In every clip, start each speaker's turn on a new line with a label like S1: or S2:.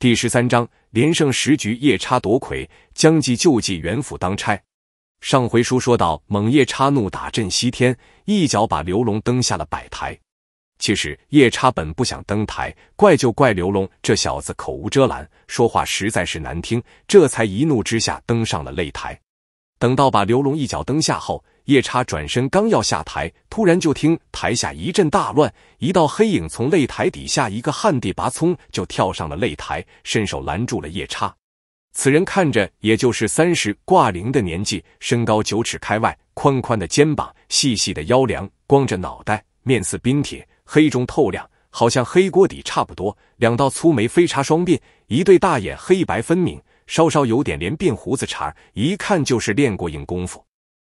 S1: 第十三章连胜十局，夜叉夺魁，将计就计，元辅当差。上回书说到，猛夜叉怒打镇西天，一脚把刘龙蹬下了百台。其实夜叉本不想登台，怪就怪刘龙这小子口无遮拦，说话实在是难听，这才一怒之下登上了擂台。等到把刘龙一脚蹬下后。夜叉转身，刚要下台，突然就听台下一阵大乱，一道黑影从擂台底下一个旱地拔葱就跳上了擂台，伸手拦住了夜叉。此人看着也就是三十挂零的年纪，身高九尺开外，宽宽的肩膀，细细的腰梁，光着脑袋，面似冰铁，黑中透亮，好像黑锅底差不多。两道粗眉飞插双鬓，一对大眼黑白分明，稍稍有点连鬓胡子茬，一看就是练过硬功夫。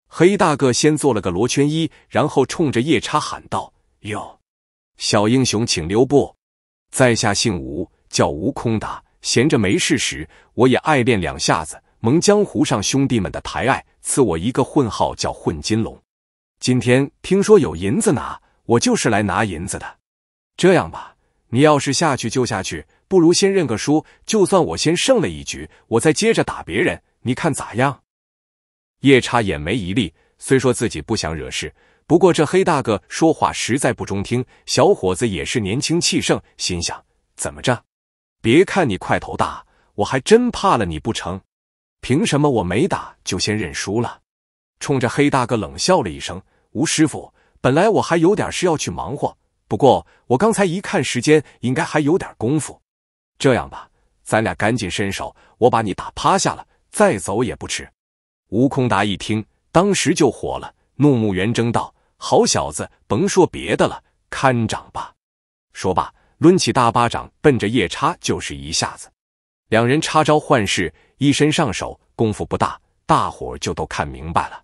S1: 黑大个先做了个罗圈揖，然后冲着夜叉喊道：“哟，小英雄，请留步！在下姓吴，叫吴空达。闲着没事时，我也爱练两下子。蒙江湖上兄弟们的抬爱，赐我一个混号，叫混金龙。今天听说有银子拿，我就是来拿银子的。这样吧，你要是下去就下去，不如先认个输。就算我先胜了一局，我再接着打别人，你看咋样？”夜叉眼眉一立，虽说自己不想惹事，不过这黑大哥说话实在不中听。小伙子也是年轻气盛，心想：怎么着？别看你块头大，我还真怕了你不成？凭什么我没打就先认输了？冲着黑大哥冷笑了一声。吴师傅，本来我还有点事要去忙活，不过我刚才一看时间，应该还有点功夫。这样吧，咱俩赶紧伸手，我把你打趴下了，再走也不迟。吴空达一听，当时就火了，怒目圆睁道：“好小子，甭说别的了，看掌吧！”说罢，抡起大巴掌，奔着夜叉就是一下子。两人插招换式，一身上手，功夫不大，大伙就都看明白了。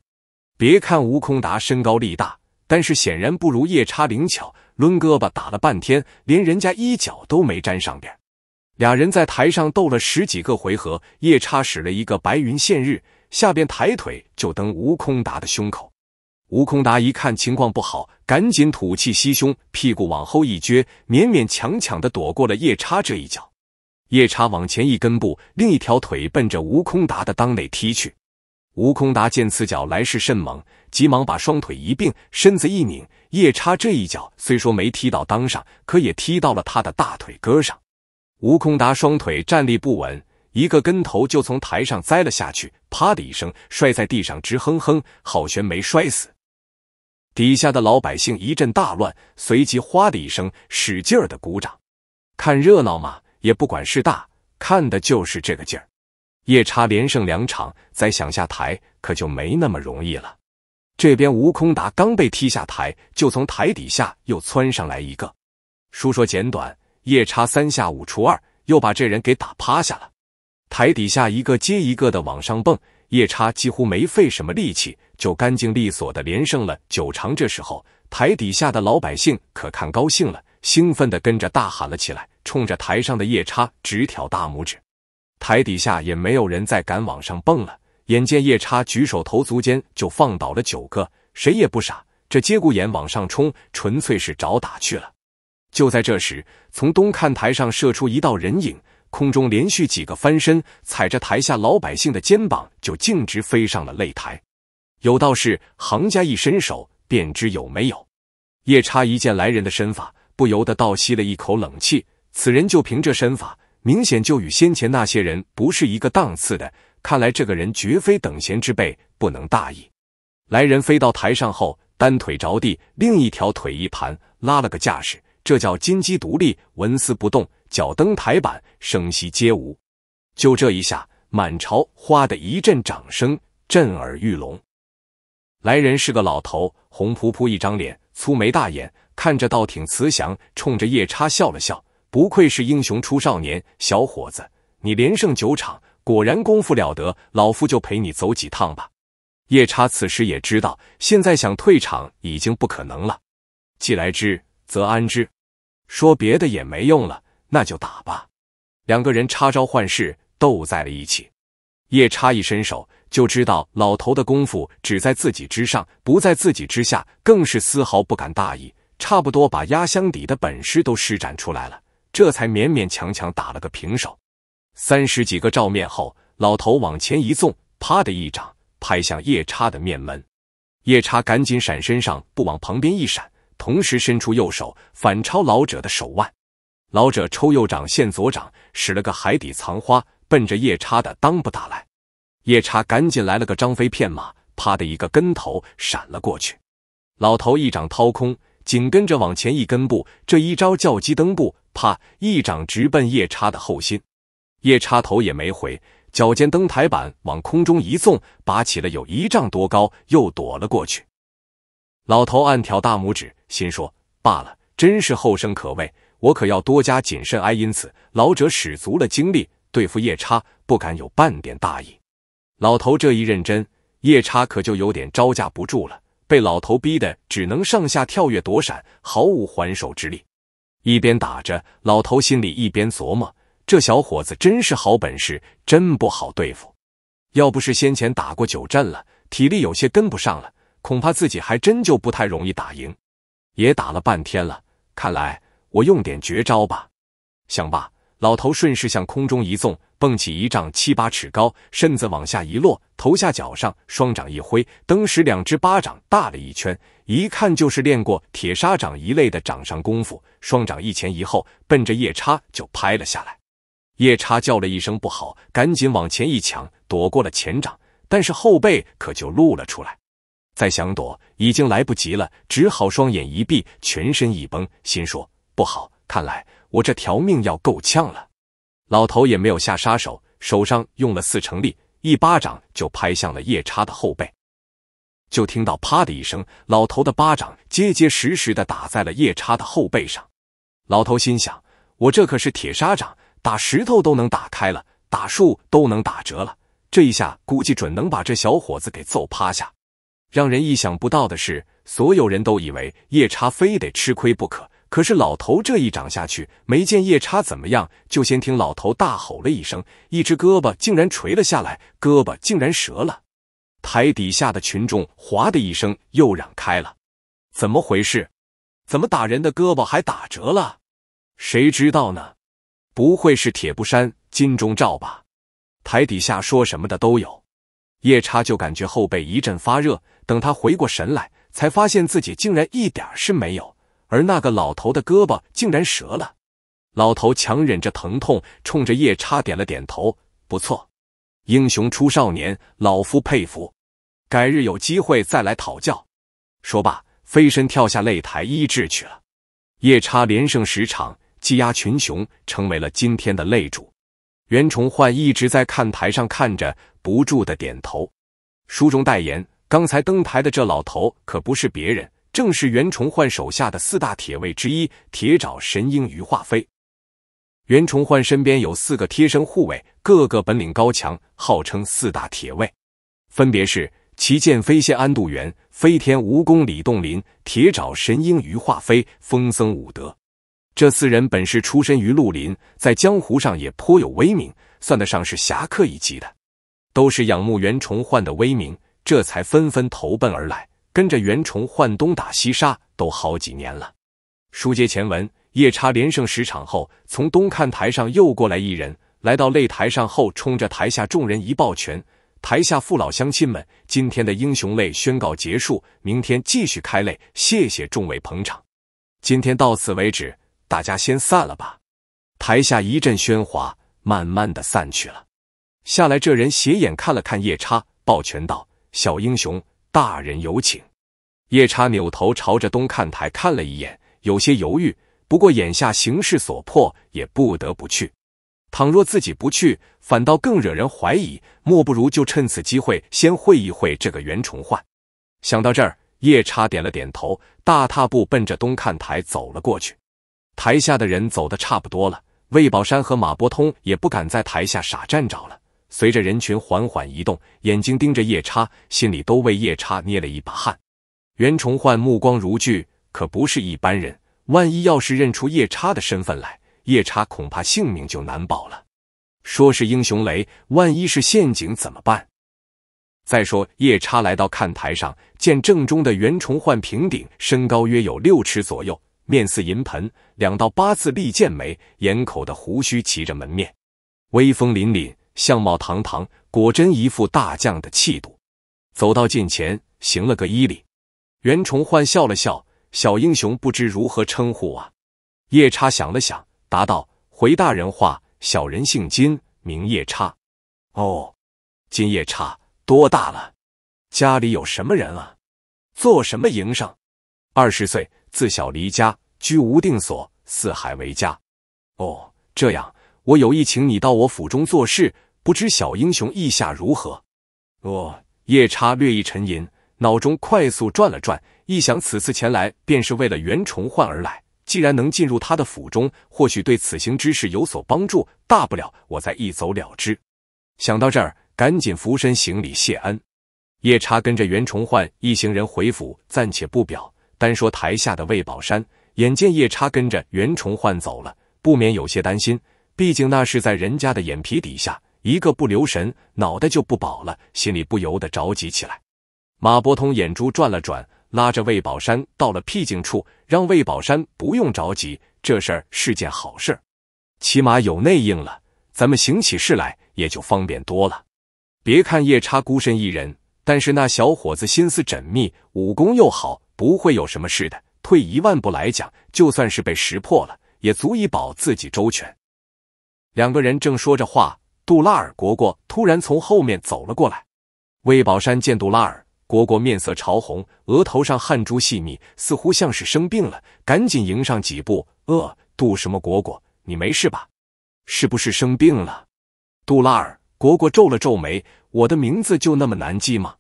S1: 别看吴空达身高力大，但是显然不如夜叉灵巧，抡胳膊打了半天，连人家衣角都没沾上边。俩人在台上斗了十几个回合，夜叉使了一个白云现日。下边抬腿就蹬吴空达的胸口，吴空达一看情况不好，赶紧吐气吸胸，屁股往后一撅，勉勉强强的躲过了夜叉这一脚。夜叉往前一根步，另一条腿奔着吴空达的裆内踢去。吴空达见此脚来势甚猛，急忙把双腿一并，身子一拧。夜叉这一脚虽说没踢到裆上，可也踢到了他的大腿根上。吴空达双腿站立不稳。一个跟头就从台上栽了下去，啪的一声摔在地上，直哼哼。好悬没摔死。底下的老百姓一阵大乱，随即哗的一声使劲的鼓掌，看热闹嘛，也不管事大，看的就是这个劲儿。夜叉连胜两场，再想下台可就没那么容易了。这边吴空达刚被踢下台，就从台底下又窜上来一个。书说简短，夜叉三下五除二又把这人给打趴下了。台底下一个接一个的往上蹦，夜叉几乎没费什么力气，就干净利索的连胜了九场。这时候，台底下的老百姓可看高兴了，兴奋的跟着大喊了起来，冲着台上的夜叉直挑大拇指。台底下也没有人再敢往上蹦了，眼见夜叉举手投足间就放倒了九个，谁也不傻，这节骨眼往上冲，纯粹是找打去了。就在这时，从东看台上射出一道人影。空中连续几个翻身，踩着台下老百姓的肩膀，就径直飞上了擂台。有道是，行家一伸手便知有没有。夜叉一见来人的身法，不由得倒吸了一口冷气。此人就凭这身法，明显就与先前那些人不是一个档次的。看来这个人绝非等闲之辈，不能大意。来人飞到台上后，单腿着地，另一条腿一盘，拉了个架势，这叫金鸡独立，纹丝不动。脚蹬台板，声息皆无。就这一下，满朝哗的一阵掌声，震耳欲聋。来人是个老头，红扑扑一张脸，粗眉大眼，看着倒挺慈祥，冲着夜叉笑了笑：“不愧是英雄出少年，小伙子，你连胜九场，果然功夫了得。老夫就陪你走几趟吧。”夜叉此时也知道，现在想退场已经不可能了。既来之，则安之。说别的也没用了。那就打吧，两个人插招换式斗在了一起。夜叉一伸手就知道老头的功夫只在自己之上，不在自己之下，更是丝毫不敢大意，差不多把压箱底的本事都施展出来了，这才勉勉强强打了个平手。三十几个照面后，老头往前一纵，啪的一掌拍向夜叉的面门。夜叉赶紧闪身上不往旁边一闪，同时伸出右手反抄老者的手腕。老者抽右掌，现左掌，使了个海底藏花，奔着夜叉的裆部打来。夜叉赶紧来了个张飞骗马，啪的一个跟头，闪了过去。老头一掌掏空，紧跟着往前一跟步，这一招叫鸡蹬步，啪，一掌直奔夜叉的后心。夜叉头也没回，脚尖蹬台板，往空中一纵，拔起了有一丈多高，又躲了过去。老头暗挑大拇指，心说罢了，真是后生可畏。我可要多加谨慎，哎，因此老者使足了精力对付夜叉，不敢有半点大意。老头这一认真，夜叉可就有点招架不住了，被老头逼得只能上下跳跃躲闪，毫无还手之力。一边打着，老头心里一边琢磨：这小伙子真是好本事，真不好对付。要不是先前打过九阵了，体力有些跟不上了，恐怕自己还真就不太容易打赢。也打了半天了，看来。我用点绝招吧，想罢，老头顺势向空中一纵，蹦起一丈七八尺高，身子往下一落，头下脚上，双掌一挥，登时两只巴掌大了一圈，一看就是练过铁砂掌一类的掌上功夫。双掌一前一后，奔着夜叉就拍了下来。夜叉叫了一声不好，赶紧往前一抢，躲过了前掌，但是后背可就露了出来。再想躲已经来不及了，只好双眼一闭，全身一绷，心说。不好，看来我这条命要够呛了。老头也没有下杀手，手上用了四成力，一巴掌就拍向了夜叉的后背。就听到啪的一声，老头的巴掌结结实实的打在了夜叉的后背上。老头心想：我这可是铁砂掌，打石头都能打开了，打树都能打折了。这一下估计准能把这小伙子给揍趴下。让人意想不到的是，所有人都以为夜叉非得吃亏不可。可是老头这一掌下去，没见夜叉怎么样，就先听老头大吼了一声，一只胳膊竟然垂了下来，胳膊竟然折了。台底下的群众哗的一声又嚷开了：“怎么回事？怎么打人的胳膊还打折了？谁知道呢？不会是铁布衫、金钟罩吧？”台底下说什么的都有。夜叉就感觉后背一阵发热，等他回过神来，才发现自己竟然一点事没有。而那个老头的胳膊竟然折了，老头强忍着疼痛，冲着夜叉点了点头：“不错，英雄出少年，老夫佩服。改日有机会再来讨教。”说罢，飞身跳下擂台医治去了。夜叉连胜十场，技压群雄，成为了今天的擂主。袁崇焕一直在看台上看着，不住的点头。书中代言，刚才登台的这老头可不是别人。正是袁崇焕手下的四大铁卫之一——铁爪神鹰于化飞。袁崇焕身边有四个贴身护卫，个个本领高强，号称四大铁卫，分别是旗剑飞仙安度元、飞天蜈蚣李洞林、铁爪神鹰于化飞、风僧武德。这四人本是出身于绿林，在江湖上也颇有威名，算得上是侠客一级的，都是仰慕袁崇焕的威名，这才纷纷投奔而来。跟着袁崇焕东打西杀都好几年了。书接前文，夜叉连胜十场后，从东看台上又过来一人，来到擂台上后，冲着台下众人一抱拳：“台下父老乡亲们，今天的英雄擂宣告结束，明天继续开擂，谢谢众位捧场。今天到此为止，大家先散了吧。”台下一阵喧哗，慢慢的散去了。下来这人斜眼看了看夜叉，抱拳道：“小英雄。”大人有请，夜叉扭头朝着东看台看了一眼，有些犹豫。不过眼下形势所迫，也不得不去。倘若自己不去，反倒更惹人怀疑。莫不如就趁此机会先会一会这个袁崇焕。想到这儿，夜叉点了点头，大踏步奔着东看台走了过去。台下的人走的差不多了，魏宝山和马伯通也不敢在台下傻站着了。随着人群缓缓移动，眼睛盯着夜叉，心里都为夜叉捏了一把汗。袁崇焕目光如炬，可不是一般人。万一要是认出夜叉的身份来，夜叉恐怕性命就难保了。说是英雄雷，万一是陷阱怎么办？再说夜叉来到看台上，见正中的袁崇焕平顶，身高约有六尺左右，面似银盆，两道八字利剑眉，眼口的胡须骑着门面，威风凛凛。相貌堂堂，果真一副大将的气度。走到近前，行了个揖礼。袁崇焕笑了笑：“小英雄，不知如何称呼啊？”夜叉想了想，答道：“回大人话，小人姓金，名夜叉。”“哦，金夜叉多大了？家里有什么人啊？做什么营生？”“二十岁，自小离家，居无定所，四海为家。”“哦，这样，我有意请你到我府中做事。”不知小英雄意下如何？哦，夜叉略一沉吟，脑中快速转了转，一想此次前来便是为了袁崇焕而来，既然能进入他的府中，或许对此行之事有所帮助。大不了我再一走了之。想到这儿，赶紧俯身行礼谢恩。夜叉跟着袁崇焕一行人回府，暂且不表。单说台下的魏宝山，眼见夜叉跟着袁崇焕走了，不免有些担心，毕竟那是在人家的眼皮底下。一个不留神，脑袋就不保了，心里不由得着急起来。马伯通眼珠转了转，拉着魏宝山到了僻静处，让魏宝山不用着急，这事儿是件好事，起码有内应了，咱们行起事来也就方便多了。别看夜叉孤身一人，但是那小伙子心思缜密，武功又好，不会有什么事的。退一万步来讲，就算是被识破了，也足以保自己周全。两个人正说着话。杜拉尔果果突然从后面走了过来，魏宝山见杜拉尔果果面色潮红，额头上汗珠细密，似乎像是生病了，赶紧迎上几步：“呃，杜什么果果，你没事吧？是不是生病了？”杜拉尔果果皱了皱眉：“我的名字就那么难记吗？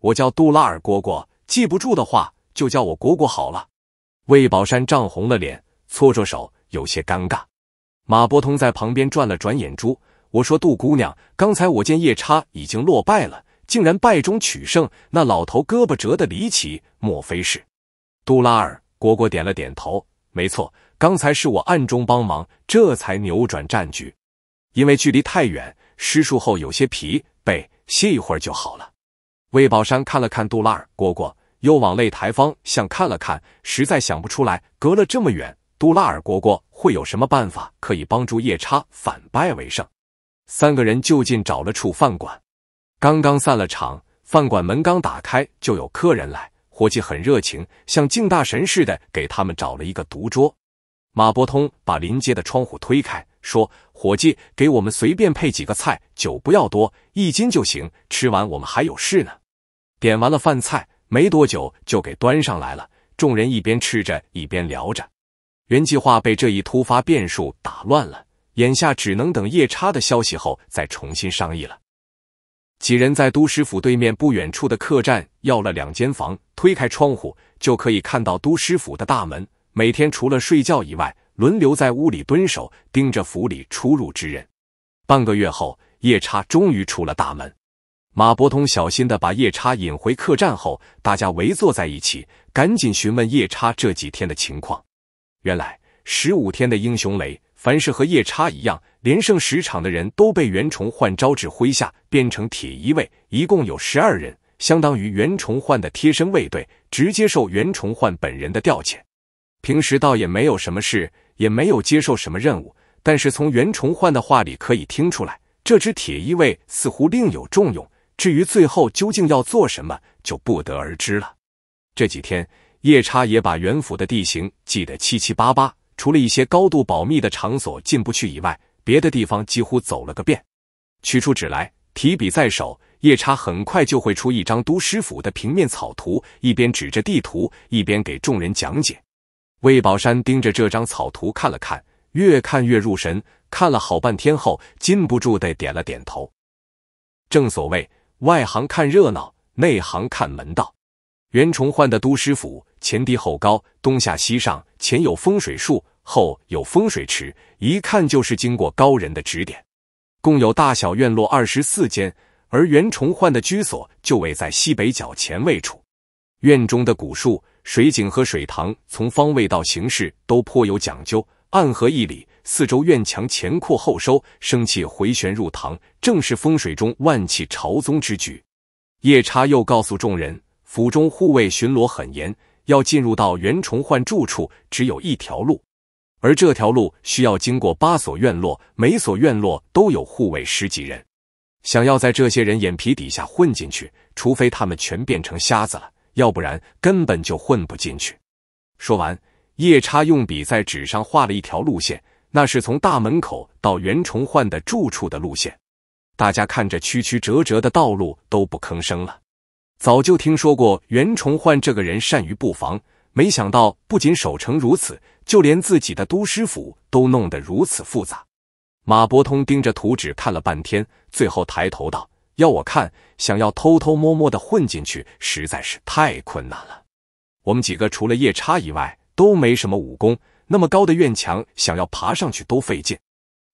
S1: 我叫杜拉尔果果，记不住的话就叫我果果好了。”魏宝山涨红了脸，搓着手，有些尴尬。马伯通在旁边转了转眼珠。我说：“杜姑娘，刚才我见夜叉已经落败了，竟然败中取胜。那老头胳膊折得离奇，莫非是？”杜拉尔果果点了点头：“没错，刚才是我暗中帮忙，这才扭转战局。因为距离太远，施术后有些疲惫，歇一会儿就好了。”魏宝山看了看杜拉尔果果，又往擂台方向看了看，实在想不出来，隔了这么远，杜拉尔果果会有什么办法可以帮助夜叉反败为胜。三个人就近找了处饭馆，刚刚散了场，饭馆门刚打开，就有客人来，伙计很热情，像敬大神似的给他们找了一个独桌。马伯通把临街的窗户推开，说：“伙计，给我们随便配几个菜，酒不要多，一斤就行。吃完我们还有事呢。”点完了饭菜，没多久就给端上来了。众人一边吃着，一边聊着，原计划被这一突发变数打乱了。眼下只能等夜叉的消息后再重新商议了。几人在都师府对面不远处的客栈要了两间房，推开窗户就可以看到都师府的大门。每天除了睡觉以外，轮流在屋里蹲守，盯着府里出入之人。半个月后，夜叉终于出了大门。马伯通小心的把夜叉引回客栈后，大家围坐在一起，赶紧询问夜叉这几天的情况。原来，十五天的英雄雷。凡是和夜叉一样连胜十场的人，都被袁崇焕招至麾下，变成铁衣卫，一共有十二人，相当于袁崇焕的贴身卫队，直接受袁崇焕本人的调遣。平时倒也没有什么事，也没有接受什么任务，但是从袁崇焕的话里可以听出来，这支铁衣卫似乎另有重用。至于最后究竟要做什么，就不得而知了。这几天，夜叉也把袁府的地形记得七七八八。除了一些高度保密的场所进不去以外，别的地方几乎走了个遍。取出纸来，提笔在手，夜叉很快就会出一张都师府的平面草图，一边指着地图，一边给众人讲解。魏宝山盯着这张草图看了看，越看越入神，看了好半天后，禁不住的点了点头。正所谓外行看热闹，内行看门道。袁崇焕的都师府前低后高，东下西上，前有风水树，后有风水池，一看就是经过高人的指点。共有大小院落二十四间，而袁崇焕的居所就位在西北角前位处。院中的古树、水井和水塘，从方位到形式都颇有讲究。暗合一里，四周院墙前扩后收，生气回旋入堂，正是风水中万气朝宗之举。夜叉又告诉众人。府中护卫巡逻很严，要进入到袁崇焕住处只有一条路，而这条路需要经过八所院落，每所院落都有护卫十几人，想要在这些人眼皮底下混进去，除非他们全变成瞎子了，要不然根本就混不进去。说完，夜叉用笔在纸上画了一条路线，那是从大门口到袁崇焕的住处的路线。大家看着曲曲折折的道路，都不吭声了。早就听说过袁崇焕这个人善于布防，没想到不仅守城如此，就连自己的都师府都弄得如此复杂。马伯通盯着图纸看了半天，最后抬头道：“要我看，想要偷偷摸摸的混进去实在是太困难了。我们几个除了夜叉以外都没什么武功，那么高的院墙，想要爬上去都费劲。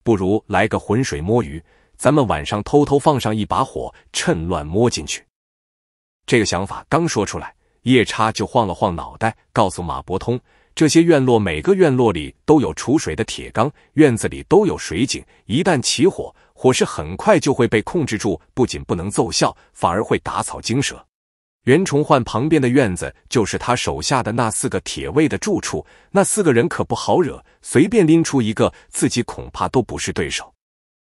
S1: 不如来个浑水摸鱼，咱们晚上偷偷放上一把火，趁乱摸进去。”这个想法刚说出来，夜叉就晃了晃脑袋，告诉马伯通，这些院落每个院落里都有储水的铁缸，院子里都有水井，一旦起火，火势很快就会被控制住，不仅不能奏效，反而会打草惊蛇。袁崇焕旁边的院子就是他手下的那四个铁卫的住处，那四个人可不好惹，随便拎出一个，自己恐怕都不是对手。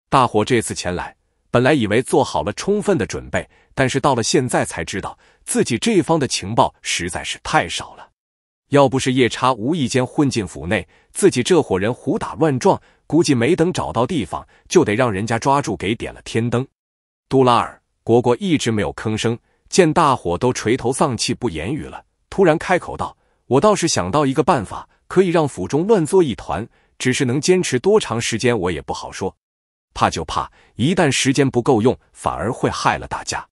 S1: 大伙这次前来。本来以为做好了充分的准备，但是到了现在才知道自己这方的情报实在是太少了。要不是夜叉无意间混进府内，自己这伙人胡打乱撞，估计没等找到地方就得让人家抓住给点了天灯。杜拉尔，果果一直没有吭声。见大伙都垂头丧气不言语了，突然开口道：“我倒是想到一个办法，可以让府中乱作一团。只是能坚持多长时间，我也不好说。”怕就怕，一旦时间不够用，反而会害了大家。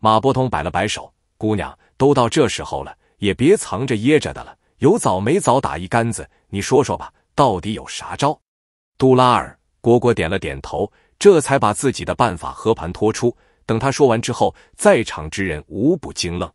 S1: 马博通摆了摆手，姑娘，都到这时候了，也别藏着掖着的了，有早没早打一竿子。你说说吧，到底有啥招？杜拉尔，果果点了点头，这才把自己的办法和盘托出。等他说完之后，在场之人无不惊愣。